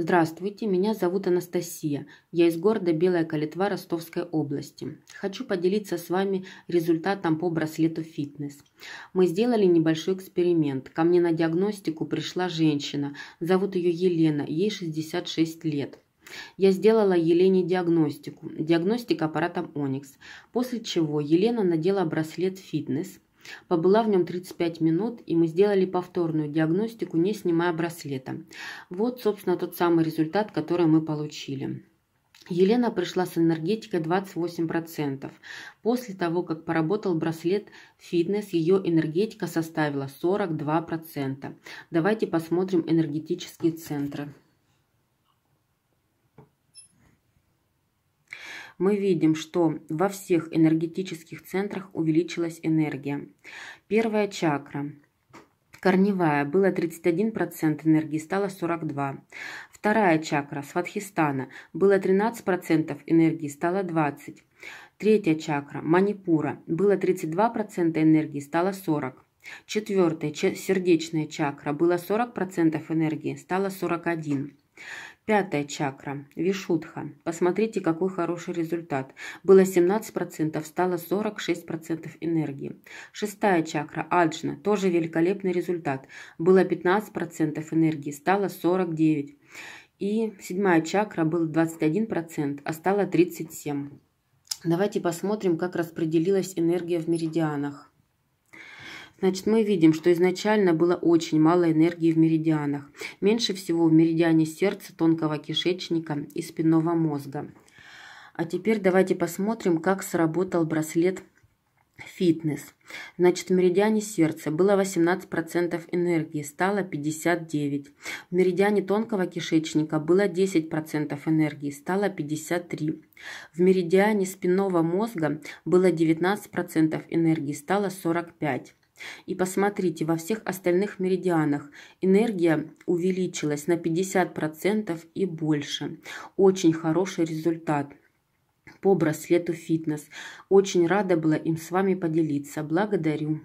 Здравствуйте, меня зовут Анастасия. Я из города Белая Калитва Ростовской области. Хочу поделиться с вами результатом по браслету фитнес. Мы сделали небольшой эксперимент. Ко мне на диагностику пришла женщина. Зовут ее Елена, ей 66 лет. Я сделала Елене диагностику. Диагностика аппаратом Onyx. После чего Елена надела браслет фитнес – Побыла в нем 35 минут, и мы сделали повторную диагностику, не снимая браслета. Вот, собственно, тот самый результат, который мы получили. Елена пришла с энергетикой 28%. После того, как поработал браслет фитнес, ее энергетика составила 42%. Давайте посмотрим энергетические центры. мы видим, что во всех энергетических центрах увеличилась энергия. Первая чакра Корневая было 31% энергии, стало 42%. Вторая чакра, Сватхистана, было 13% энергии, стало 20%. Третья чакра, Манипура, было 32% энергии, стало 40%. Четвертая, сердечная чакра, было 40% энергии, стало 41%. Пятая чакра. Вишудха. Посмотрите, какой хороший результат. Было 17%, стало 46% энергии. Шестая чакра. Аджна. Тоже великолепный результат. Было 15% энергии, стало 49%. И седьмая чакра был 21%, а стало 37%. Давайте посмотрим, как распределилась энергия в меридианах. Значит, мы видим, что изначально было очень мало энергии в меридианах. Меньше всего в меридиане сердца, тонкого кишечника и спинного мозга. А теперь давайте посмотрим, как сработал браслет фитнес. Значит, в меридиане сердца было 18% энергии, стало 59%. В меридиане тонкого кишечника было 10% энергии, стало 53%. В меридиане спинного мозга было 19% энергии, стало 45%. И посмотрите, во всех остальных меридианах энергия увеличилась на 50% и больше. Очень хороший результат по браслету фитнес. Очень рада была им с вами поделиться. Благодарю.